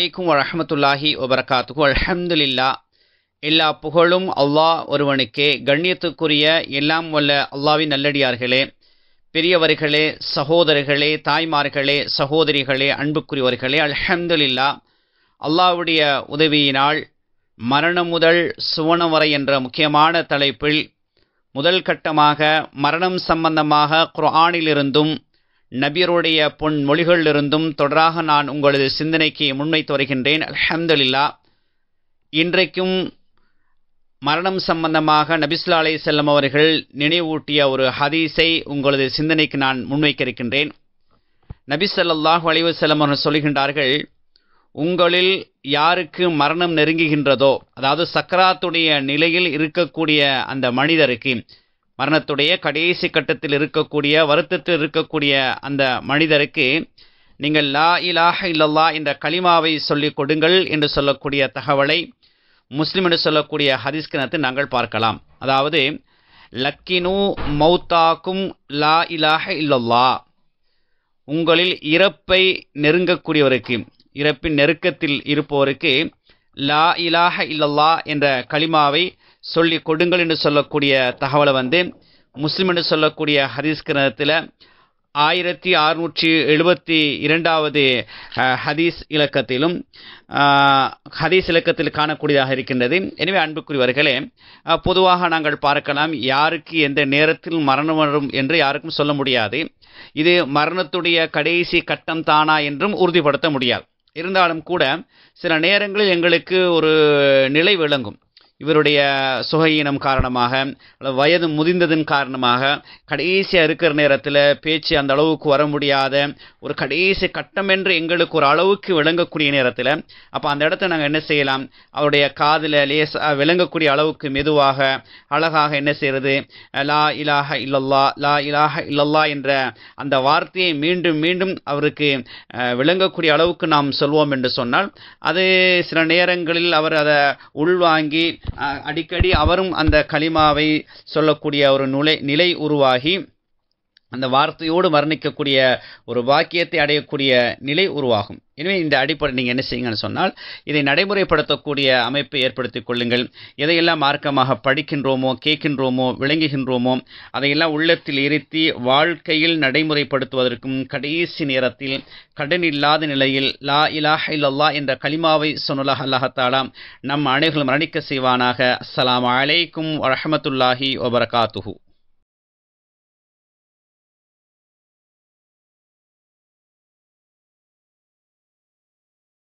அலைக்கும் வரமத்துல்லாஹி வபரகாத்துக்கு அலமதுல்லா எல்லா புகழும் அல்லாஹ் ஒருவனுக்கே கண்ணியத்துக்குரிய எல்லாம் வல்ல அல்லாவின் நல்லடியார்களே பெரியவர்களே சகோதரர்களே தாய்மார்களே சகோதரிகளே அன்புக்குரியவர்களே அலமதுல்லா அல்லாவுடைய உதவியினால் மரணம் முதல் சுவனம் வரை என்ற முக்கியமான தலைப்பில் முதல் கட்டமாக மரணம் சம்பந்தமாக குர்ஆனிலிருந்தும் நபியருடைய பொன்மொழிகளிலிருந்தும் தொடராக நான் உங்களது சிந்தனைக்கு முன்வைத்து வருகின்றேன் அலமதுல்லா இன்றைக்கும் மரணம் சம்பந்தமாக நபிஸ்லா அலை செல்லம் அவர்கள் நினைவூட்டிய ஒரு ஹதீஸை உங்களது சிந்தனைக்கு நான் முன்வைக்க இருக்கின்றேன் நபி சொல்லாஹு அலைவசல்லம் அவர்கள் சொல்கின்றார்கள் உங்களில் யாருக்கு மரணம் நெருங்குகின்றதோ அதாவது சக்கராத்துடைய நிலையில் இருக்கக்கூடிய அந்த மனிதருக்கு மரணத்துடைய கடைசி கட்டத்தில் இருக்கக்கூடிய வருத்தத்தில் இருக்கக்கூடிய அந்த மனிதருக்கு நீங்கள் லா இலாஹ இல்லல்லா என்ற களிமாவை சொல்லிக் கொடுங்கள் என்று சொல்லக்கூடிய தகவலை முஸ்லீம் என்று சொல்லக்கூடிய ஹதீஸ் நாங்கள் பார்க்கலாம் அதாவது லக்கினு மௌத்தாக்கும் லா இலாஹ இல்லல்லா உங்களில் இறப்பை நெருங்கக்கூடியவருக்கு இறப்பின் நெருக்கத்தில் இருப்பவருக்கு லா இலாஹ இல்லல்லா என்ற களிமாவை சொல்லி கொடுங்கள் என்று சொல்லக்கூடிய தகவலை வந்து முஸ்லீம் என்று சொல்லக்கூடிய ஹதீஸ் கிரகத்தில் ஆயிரத்தி அறுநூற்றி எழுபத்தி இரண்டாவது ஹதீஸ் இலக்கத்திலும் ஹதீஸ் இலக்கத்தில் காணக்கூடியதாக இருக்கின்றது எனவே அன்புக்குரியவர்களே பொதுவாக நாங்கள் பார்க்கலாம் யாருக்கு எந்த நேரத்தில் மரணம் வரும் என்று யாருக்கும் சொல்ல முடியாது இது மரணத்துடைய கடைசி கட்டம் தானா என்றும் உறுதிப்படுத்த முடியாது இருந்தாலும் கூட சில நேரங்களில் எங்களுக்கு ஒரு நிலை விளங்கும் இவருடைய சுகையினம் காரணமாக வயது முதிந்ததன் காரணமாக கடைசியாக இருக்கிற நேரத்தில் பேச்சு அந்த அளவுக்கு வர முடியாத ஒரு கடைசி கட்டம் என்று எங்களுக்கு ஒரு அளவுக்கு விளங்கக்கூடிய நேரத்தில் அப்போ அந்த இடத்த நாங்கள் என்ன செய்யலாம் அவருடைய காதில் லேசாக விளங்கக்கூடிய அளவுக்கு மெதுவாக அழகாக என்ன செய்கிறது லா இலாக இல்லல்லா லா இலாக இல்லல்லா என்ற அந்த வார்த்தையை மீண்டும் மீண்டும் அவருக்கு விளங்கக்கூடிய அளவுக்கு நாம் சொல்வோம் என்று சொன்னால் அது சில நேரங்களில் அவர் அதை உள்வாங்கி அடிக்கடி அவரும் அந்த களிமாவை சொல்லக்கூடிய ஒரு நுழை நிலை உருவாகி அந்த வார்த்தையோடு வர்ணிக்கக்கூடிய ஒரு வாக்கியத்தை அடையக்கூடிய நிலை உருவாகும் எனவே இந்த அடிப்படை நீங்கள் என்ன செய்யுங்கன்னு சொன்னால் இதை நடைமுறைப்படுத்தக்கூடிய அமைப்பை ஏற்படுத்தி கொள்ளுங்கள் எதையெல்லாம் மார்க்கமாக படிக்கின்றோமோ கேட்கின்றோமோ விளங்குகின்றோமோ அதையெல்லாம் உள்ளத்தில் இருத்தி வாழ்க்கையில் நடைமுறைப்படுத்துவதற்கும் கடைசி நேரத்தில் கடன் இல்லாத நிலையில் லா இலாஹ இல்லல்லா என்ற களிமாவை சொன்னலாக அல்லாஹத்தாலாம் நம் அனைவரும் மரணிக்க செய்வானாக அஸ்லாம் அலைக்கும் வரமத்துல்லாஹி வபரகாத்துஹூ